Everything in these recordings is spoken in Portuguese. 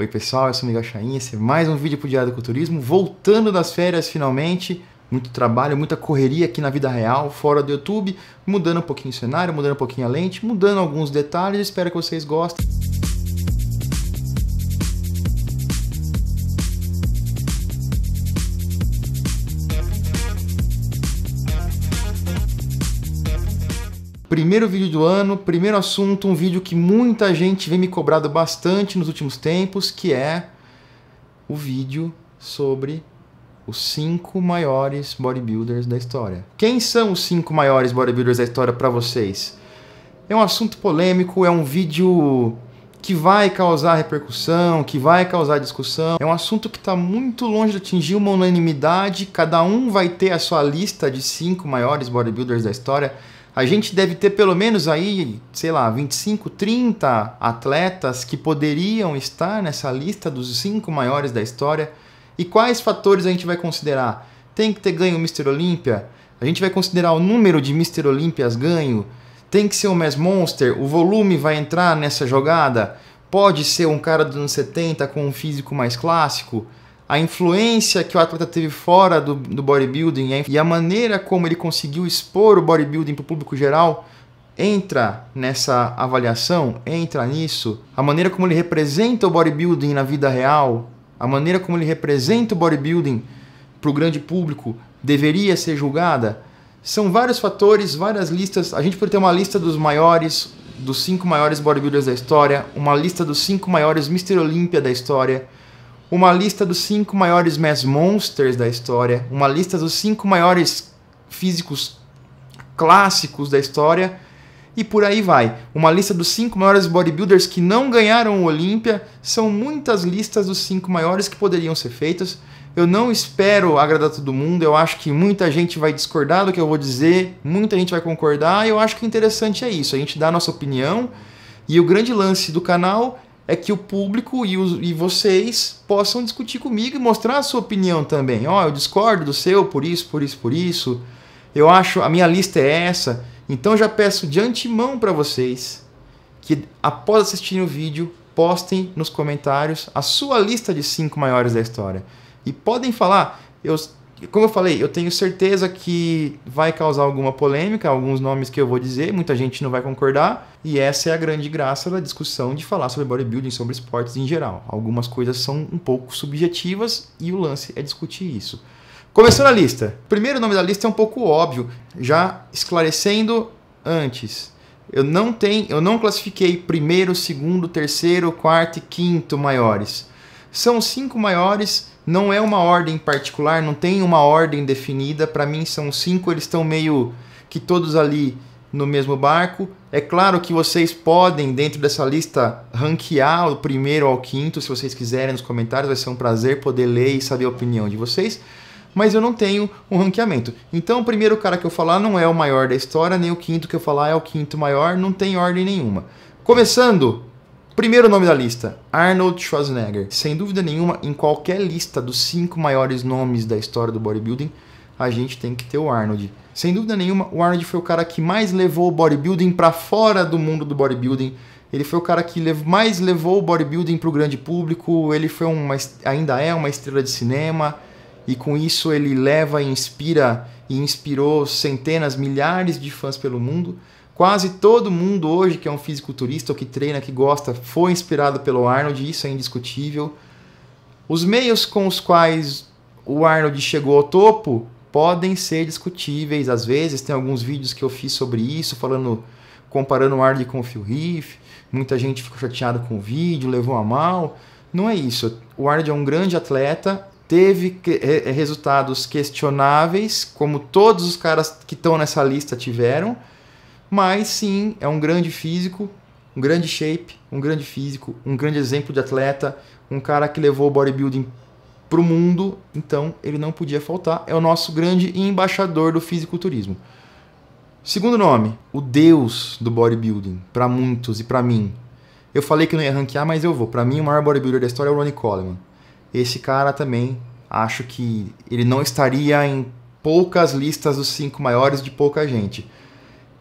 Oi pessoal, eu sou o Miguel Chain, esse é mais um vídeo pro Diário do Culturismo, voltando das férias finalmente, muito trabalho, muita correria aqui na vida real, fora do YouTube, mudando um pouquinho o cenário, mudando um pouquinho a lente, mudando alguns detalhes, espero que vocês gostem. Primeiro vídeo do ano, primeiro assunto, um vídeo que muita gente vem me cobrado bastante nos últimos tempos, que é o vídeo sobre os cinco maiores bodybuilders da história. Quem são os cinco maiores bodybuilders da história para vocês? É um assunto polêmico, é um vídeo que vai causar repercussão, que vai causar discussão. É um assunto que está muito longe de atingir uma unanimidade. Cada um vai ter a sua lista de cinco maiores bodybuilders da história a gente deve ter pelo menos aí, sei lá, 25, 30 atletas que poderiam estar nessa lista dos cinco maiores da história. E quais fatores a gente vai considerar? Tem que ter ganho o Mr. Olímpia? A gente vai considerar o número de Mr. Olímpias ganho? Tem que ser o Mass Monster? O volume vai entrar nessa jogada? Pode ser um cara dos anos 70 com um físico mais clássico? a influência que o atleta teve fora do, do bodybuilding e a maneira como ele conseguiu expor o bodybuilding para o público geral entra nessa avaliação, entra nisso. A maneira como ele representa o bodybuilding na vida real, a maneira como ele representa o bodybuilding para o grande público deveria ser julgada. São vários fatores, várias listas. A gente pode ter uma lista dos maiores, dos cinco maiores bodybuilders da história, uma lista dos cinco maiores Mr. Olímpia da história uma lista dos cinco maiores mass monsters da história, uma lista dos cinco maiores físicos clássicos da história e por aí vai. Uma lista dos cinco maiores bodybuilders que não ganharam o Olímpia, são muitas listas dos cinco maiores que poderiam ser feitas. Eu não espero agradar todo mundo, eu acho que muita gente vai discordar do que eu vou dizer, muita gente vai concordar, e eu acho que o interessante é isso, a gente dá a nossa opinião. E o grande lance do canal é que o público e, os, e vocês possam discutir comigo e mostrar a sua opinião também. Ó, oh, eu discordo do seu por isso, por isso, por isso. Eu acho a minha lista é essa. Então já peço de antemão para vocês que após assistirem o vídeo, postem nos comentários a sua lista de cinco maiores da história. E podem falar, eu como eu falei, eu tenho certeza que vai causar alguma polêmica, alguns nomes que eu vou dizer, muita gente não vai concordar, e essa é a grande graça da discussão de falar sobre bodybuilding, sobre esportes em geral. Algumas coisas são um pouco subjetivas e o lance é discutir isso. Começando a lista. primeiro nome da lista é um pouco óbvio, já esclarecendo antes. Eu não tenho, eu não classifiquei primeiro, segundo, terceiro, quarto e quinto maiores. São os cinco maiores não é uma ordem particular, não tem uma ordem definida. Para mim são cinco, eles estão meio que todos ali no mesmo barco. É claro que vocês podem, dentro dessa lista, ranquear o primeiro ao quinto, se vocês quiserem nos comentários. Vai ser um prazer poder ler e saber a opinião de vocês. Mas eu não tenho um ranqueamento. Então, o primeiro cara que eu falar não é o maior da história, nem o quinto que eu falar é o quinto maior, não tem ordem nenhuma. Começando Primeiro nome da lista, Arnold Schwarzenegger. Sem dúvida nenhuma, em qualquer lista dos cinco maiores nomes da história do bodybuilding, a gente tem que ter o Arnold. Sem dúvida nenhuma, o Arnold foi o cara que mais levou o bodybuilding para fora do mundo do bodybuilding. Ele foi o cara que mais levou o bodybuilding para o grande público. Ele foi uma, ainda é uma estrela de cinema e com isso ele leva e inspira e inspirou centenas, milhares de fãs pelo mundo. Quase todo mundo hoje que é um fisiculturista ou que treina, que gosta, foi inspirado pelo Arnold, isso é indiscutível. Os meios com os quais o Arnold chegou ao topo podem ser discutíveis. Às vezes tem alguns vídeos que eu fiz sobre isso, falando comparando o Arnold com o Phil Heath. Muita gente ficou chateada com o vídeo, levou a mal. Não é isso. O Arnold é um grande atleta, teve resultados questionáveis, como todos os caras que estão nessa lista tiveram mas sim é um grande físico, um grande shape, um grande físico, um grande exemplo de atleta, um cara que levou o bodybuilding para o mundo, então ele não podia faltar. É o nosso grande embaixador do fisiculturismo. Segundo nome, o deus do bodybuilding, para muitos e para mim. Eu falei que não ia ranquear, mas eu vou. Para mim, o maior bodybuilder da história é o Ronnie Coleman. Esse cara também, acho que ele não estaria em poucas listas dos cinco maiores de pouca gente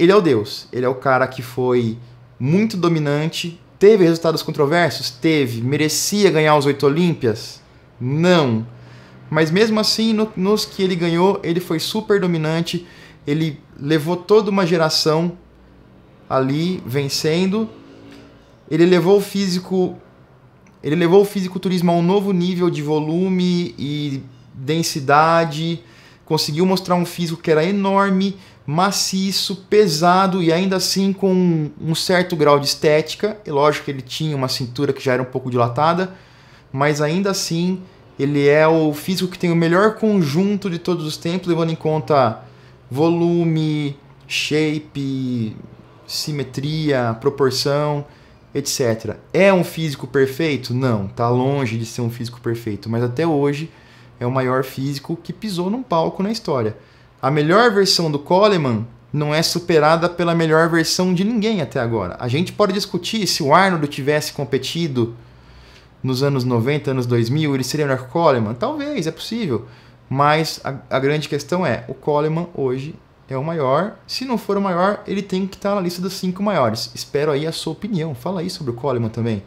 ele é o Deus. Ele é o cara que foi muito dominante. Teve resultados controversos? Teve. Merecia ganhar os oito Olímpias? Não. Mas mesmo assim, no, nos que ele ganhou, ele foi super dominante. Ele levou toda uma geração ali vencendo. Ele levou o físico. Ele levou o fisiculturismo a um novo nível de volume e densidade. Conseguiu mostrar um físico que era enorme, maciço, pesado e ainda assim com um certo grau de estética. E lógico que ele tinha uma cintura que já era um pouco dilatada, mas ainda assim ele é o físico que tem o melhor conjunto de todos os tempos, levando em conta volume, shape, simetria, proporção, etc. É um físico perfeito? Não, tá longe de ser um físico perfeito, mas até hoje é o maior físico que pisou num palco na história. A melhor versão do Coleman não é superada pela melhor versão de ninguém até agora. A gente pode discutir se o Arnold tivesse competido nos anos 90, anos 2000, ele seria melhor que o Coleman? Talvez, é possível. Mas a, a, grande questão é, o Coleman hoje é o maior. Se não for o maior, ele tem que estar na lista dos cinco maiores. Espero aí a sua opinião. Fala aí sobre o Coleman também.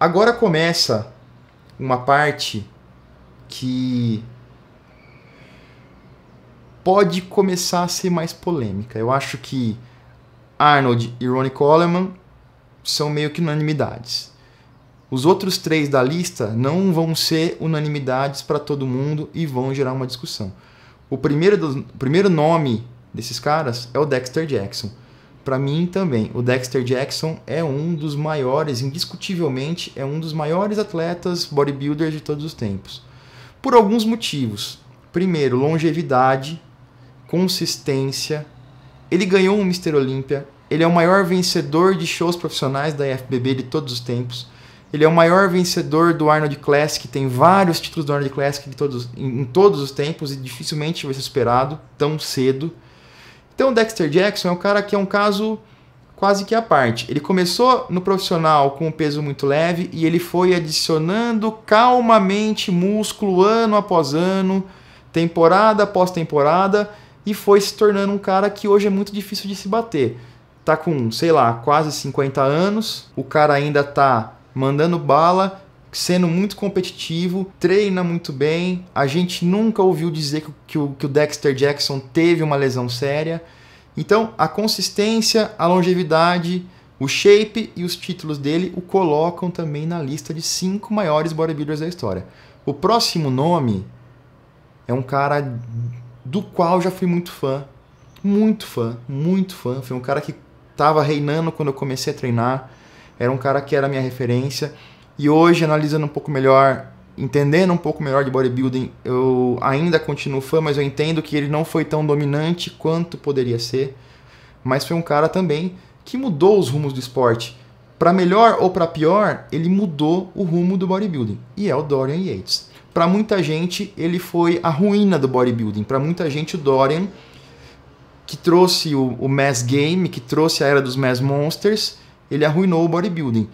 Agora começa uma parte que pode começar a ser mais polêmica. Eu acho que Arnold e Ronnie Coleman são meio que unanimidades. Os outros três da lista não vão ser unanimidades para todo mundo e vão gerar uma discussão. O primeiro, do, o primeiro nome desses caras é o Dexter Jackson. Para mim também, o Dexter Jackson é um dos maiores, indiscutivelmente, é um dos maiores atletas bodybuilders de todos os tempos. Por alguns motivos. Primeiro, longevidade consistência. Ele ganhou um Mister Olímpia. Ele é o maior vencedor de shows profissionais da IFBB de todos os tempos. Ele é o maior vencedor do Arnold Classic, tem vários títulos do Arnold Classic de todos, em, em todos os tempos e dificilmente vai ser superado tão cedo. Então o Dexter Jackson é um cara que é um caso quase que à parte. Ele começou no profissional com um peso muito leve e ele foi adicionando calmamente músculo ano após ano, temporada após temporada, e foi se tornando um cara que hoje é muito difícil de se bater. Tá com, sei lá, quase 50 anos, o cara ainda tá mandando bala, sendo muito competitivo, treina muito bem. A gente nunca ouviu dizer que, que, o, que o Dexter Jackson teve uma lesão séria. Então, a consistência, a longevidade, o shape e os títulos dele o colocam também na lista de cinco maiores bodybuilders da história. O próximo nome é um cara do qual já fui muito fã. Muito fã, muito fã. Foi um cara que estava reinando quando eu comecei a treinar. Era um cara que era minha referência. E hoje, analisando um pouco melhor, entendendo um pouco melhor de bodybuilding, eu ainda continuo fã, mas eu entendo que ele não foi tão dominante quanto poderia ser. Mas foi um cara também que mudou os rumos do esporte. Para melhor ou para pior, ele mudou o rumo do bodybuilding. E é o Dorian Yates para muita gente ele foi a ruína do bodybuilding. Para muita gente o Dorian que trouxe o, o mass game, que trouxe a era dos mass monsters, ele arruinou o bodybuilding.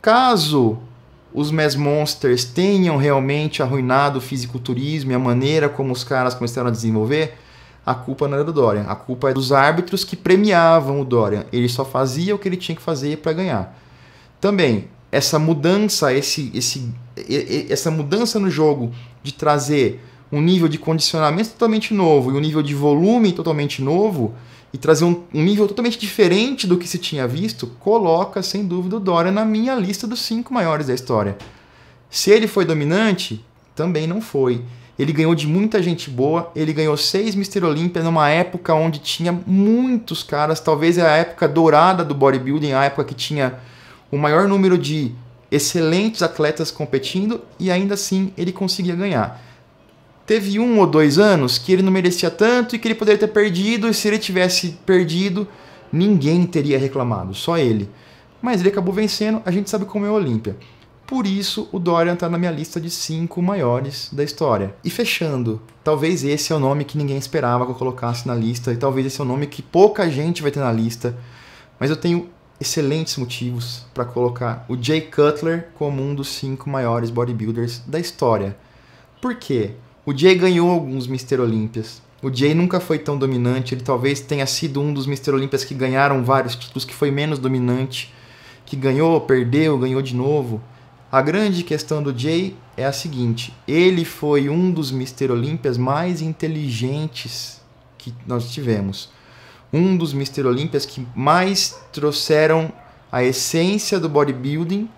Caso os mass monsters tenham realmente arruinado o fisiculturismo e a maneira como os caras começaram a desenvolver, a culpa não era do Dorian, a culpa é dos árbitros que premiavam o Dorian. Ele só fazia o que ele tinha que fazer para ganhar. Também essa mudança, esse, esse essa mudança no jogo de trazer um nível de condicionamento totalmente novo e um nível de volume totalmente novo e trazer um, um, nível totalmente diferente do que se tinha visto, coloca sem dúvida o Dória na minha lista dos cinco maiores da história. Se ele foi dominante, também não foi. Ele ganhou de muita gente boa, ele ganhou seis Mr. Olímpia numa época onde tinha muitos caras, talvez é a época dourada do bodybuilding, a época que tinha o maior número de excelentes atletas competindo e ainda assim ele conseguia ganhar. Teve um ou dois anos que ele não merecia tanto e que ele poderia ter perdido, e se ele tivesse perdido, ninguém teria reclamado, só ele. Mas ele acabou vencendo, a gente sabe como é o Olímpia. Por isso, o Dorian está na minha lista de cinco maiores da história. E fechando, talvez esse é o nome que ninguém esperava que eu colocasse na lista, e talvez esse é o nome que pouca gente vai ter na lista, mas eu tenho excelentes motivos para colocar o Jay Cutler como um dos cinco maiores bodybuilders da história. Por quê? O Jay ganhou alguns Mr. Olympias. O Jay nunca foi tão dominante, ele talvez tenha sido um dos Mr. Olympias que ganharam vários títulos, que foi menos dominante, que ganhou, perdeu, ganhou de novo. A grande questão do Jay é a seguinte: ele foi um dos Mr. Olympias mais inteligentes que nós tivemos um dos Mr. Olympias que mais trouxeram a essência do bodybuilding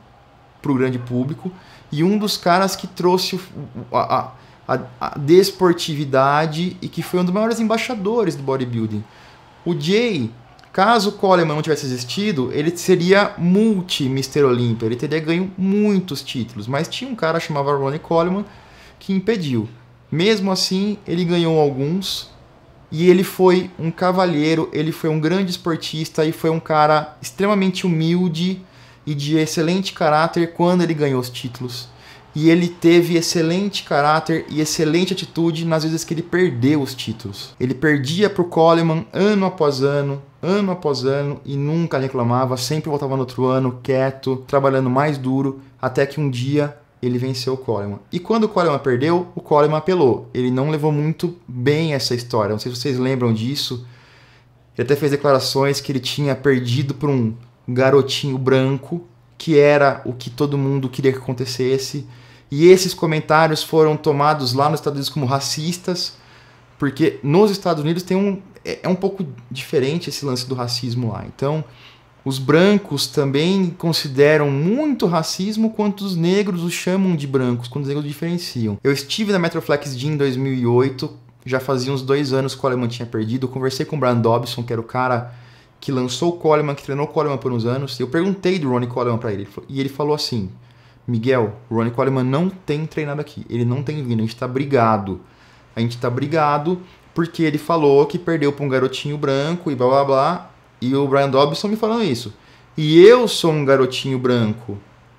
para o grande público e um dos caras que trouxe a, a, a, desportividade e que foi um dos maiores embaixadores do bodybuilding. O Jay, caso o Coleman não tivesse existido, ele seria multi-Mr. Olympia, ele teria ganho muitos títulos, mas tinha um cara chamado Ronnie Coleman que impediu. Mesmo assim, ele ganhou alguns, e ele foi um cavalheiro, ele foi um grande esportista e foi um cara extremamente humilde e de excelente caráter quando ele ganhou os títulos. E ele teve excelente caráter e excelente atitude nas vezes que ele perdeu os títulos. Ele perdia para o Coleman ano após ano, ano após ano e nunca reclamava, sempre voltava no outro ano, quieto, trabalhando mais duro, até que um dia ele venceu o Coleman. E quando o Coleman perdeu, o Coleman apelou. Ele não levou muito bem essa história. Não sei se vocês lembram disso. Ele até fez declarações que ele tinha perdido para um garotinho branco, que era o que todo mundo queria que acontecesse. E esses comentários foram tomados lá nos Estados Unidos como racistas, porque nos Estados Unidos tem um é, é um pouco diferente esse lance do racismo lá. Então, os brancos também consideram muito racismo quanto os negros os chamam de brancos, quando os negros diferenciam. Eu estive na Metroflex Gym em 2008, já fazia uns dois anos que o Coleman tinha perdido. conversei com o Brian Dobson, que era o cara que lançou o Coleman, que treinou o Coleman por uns anos. Eu perguntei do Ronnie Coleman para ele, e ele falou assim: Miguel, o Ronnie Coleman não tem treinado aqui, ele não tem vindo, a gente tá brigado. A gente tá brigado porque ele falou que perdeu para um garotinho branco e blá blá blá e o Brian Dobson me falando isso. E eu sou um garotinho branco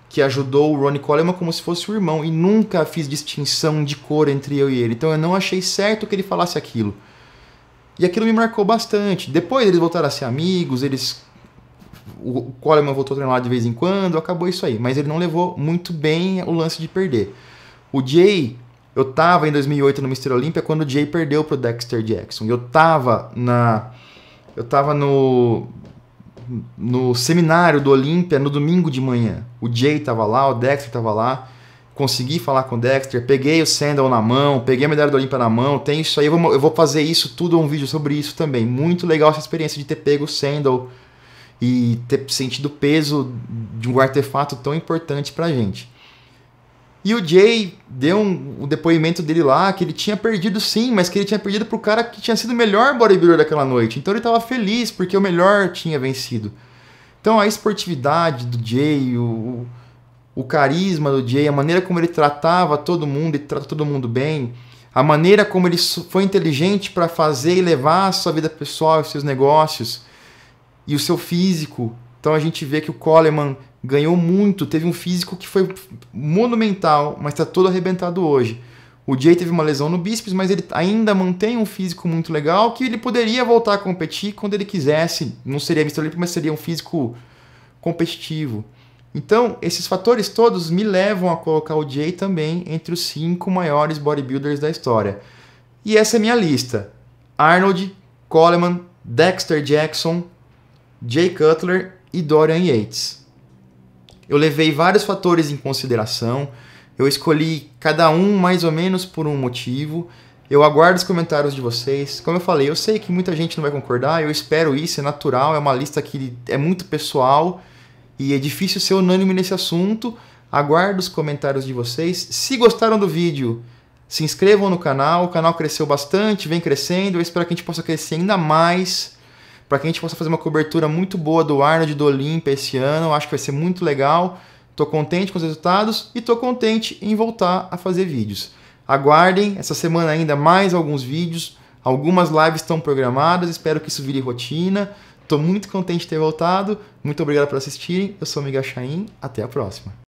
que ajudou o Ronnie Coleman como se fosse o irmão e nunca fiz distinção de cor entre eu e ele. Então eu não achei certo que ele falasse aquilo. E aquilo me marcou bastante. Depois eles voltaram a ser amigos, eles o Coleman voltou a treinar de vez em quando, acabou isso aí, mas ele não levou muito bem o lance de perder. O Jay, eu tava em 2008 no Mister Olímpia quando o Jay perdeu pro Dexter Jackson. Eu tava na eu tava no no seminário do Olímpia no domingo de manhã. O Jay tava lá, o Dexter tava lá. Consegui falar com o Dexter, peguei o Sandal na mão, peguei a medalha do Olímpia na mão, tem isso aí, eu vou, eu vou fazer isso tudo, um vídeo sobre isso também. Muito legal essa experiência de ter pego o Sandal e ter sentido o peso de um artefato tão importante pra gente. E o Jay deu um, um, depoimento dele lá que ele tinha perdido sim, mas que ele tinha perdido pro cara que tinha sido o melhor bodybuilder daquela noite. Então ele tava feliz porque o melhor tinha vencido. Então a esportividade do Jay, o, o carisma do Jay, a maneira como ele tratava todo mundo e trata todo mundo bem, a maneira como ele foi inteligente para fazer e levar a sua vida pessoal, os seus negócios e o seu físico. Então a gente vê que o Coleman ganhou muito, teve um físico que foi monumental, mas está todo arrebentado hoje. O Jay teve uma lesão no bíceps, mas ele ainda mantém um físico muito legal que ele poderia voltar a competir quando ele quisesse. Não seria Mr. Olympia, mas seria um físico competitivo. Então, esses fatores todos me levam a colocar o Jay também entre os cinco maiores bodybuilders da história. E essa é minha lista: Arnold, Coleman, Dexter Jackson, Jay Cutler e Dorian Yates. Eu levei vários fatores em consideração. Eu escolhi cada um mais ou menos por um motivo. Eu aguardo os comentários de vocês. Como eu falei, eu sei que muita gente não vai concordar, eu espero isso, é natural, é uma lista que é muito pessoal e é difícil ser unânime nesse assunto. Aguardo os comentários de vocês. Se gostaram do vídeo, se inscrevam no canal. O canal cresceu bastante, vem crescendo. Eu espero que a gente possa crescer ainda mais para que a gente possa fazer uma cobertura muito boa do Arnold do Olimpia esse ano. Acho que vai ser muito legal. Estou contente com os resultados e estou contente em voltar a fazer vídeos. Aguardem essa semana ainda mais alguns vídeos. Algumas lives estão programadas, espero que isso vire rotina. Estou muito contente de ter voltado. Muito obrigado por assistirem. Eu sou o Miguel Chain. Até a próxima.